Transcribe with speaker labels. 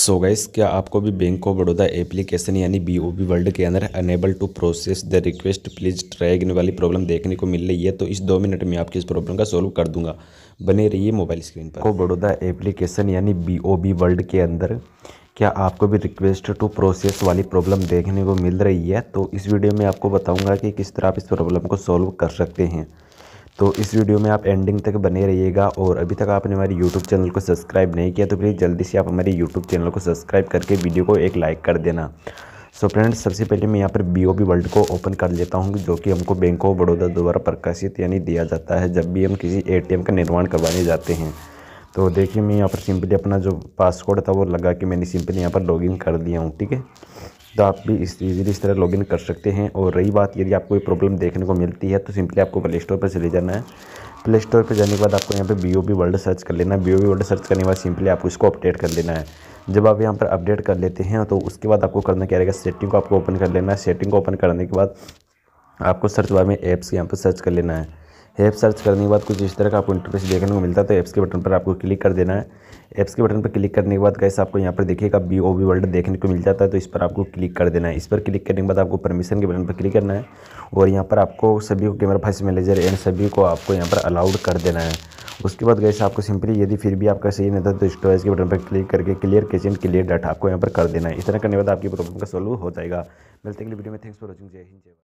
Speaker 1: सो so guys क्या आपको भी बैंक ऑफ बड़ौदा एप्लीकेशन यानी बी ओ बी वर्ल्ड के अंदर unable to process the request please try again वाली प्रॉब्लम देखने को मिल रही है तो इस दो मिनट में आपकी इस प्रॉब्लम का सॉल्व कर दूंगा बने रहिए मोबाइल स्क्रीन पर बड़ौदा एप्लीकेशन यानी बी ओ बी वर्ल्ड के अंदर क्या आपको भी रिक्वेस्ट टू प्रोसेस वाली प्रॉब्लम देखने को मिल रही है तो इस वीडियो में आपको बताऊँगा कि किस तरह आप इस प्रॉब्लम को सॉल्व कर सकते हैं तो इस वीडियो में आप एंडिंग तक बने रहिएगा और अभी तक आपने हमारे यूट्यूब चैनल को सब्सक्राइब नहीं किया तो प्लीज़ जल्दी से आप हमारे यूट्यूब चैनल को सब्सक्राइब करके वीडियो को एक लाइक कर देना सो so फ्रेंड्स सबसे पहले मैं यहाँ पर बी ओ वर्ल्ड को ओपन कर लेता हूँ जो कि हमको बैंक ऑफ बड़ौदा द्वारा प्रकाशित यानी दिया जाता है जब भी हम किसी ए टी एम का निर्माण करवाने जाते हैं तो देखिए मैं यहाँ पर सिंपली अपना जो पासवर्ड था वो लगा कि मैंने सिंपली यहाँ पर लॉगिन कर दिया हूँ ठीक है तो आप भी इस इजीली इस तरह लॉगिन कर सकते हैं और रही बात यदि आपको कोई प्रॉब्लम देखने को मिलती है तो सिंपली आपको प्ले स्टोर पर चले जाना है प्ले स्टोर पर जाने के बाद आपको यहाँ पे B O B world search कर लेना है B O B world search करने के बाद सिंपली आपको इसको अपडेट कर लेना है जब आप यहाँ पर अपडेट कर लेते हैं तो उसके बाद आपको करना क्या रहेगा सेटिंग को आपको ओपन कर लेना है सेटिंग को ओपन करने के बाद आपको सर्च बार में ऐप्स यहाँ पर सर्च कर लेना है ऐप सर्च करने के बाद कुछ इस तरह का आपको इंटरफेस देखने को मिलता है तो ऐप्स के बटन पर आपको क्लिक कर देना है ऐप्स के बटन पर क्लिक करने के बाद कैसे आपको यहाँ पर देखिएगा बी ओ वी वर्ल्ड देखने को मिल जाता है तो इस पर आपको क्लिक कर देना है इस पर क्लिक करने के बाद आपको परमिशन के बटन पर क्लिक करना है और यहाँ पर आपको सभी को कैमरा फाइस मैनेजर एंड सभी को आपको यहाँ पर अलाउड कर देना है उसके बाद गैस आपको सिंपली यदि फिर भी आपका सही नहीं था तो स्टोरेज के बटन पर क्लिक करके क्लियर किचन क्लियर डाटा आपको यहाँ पर कर देना है इस तरह करने के बाद आपकी प्रॉब्लम का सॉल्व हो जाएगा मिलते हैं वीडियो में थैंक्स फॉर वॉचिंग जय हिंद जय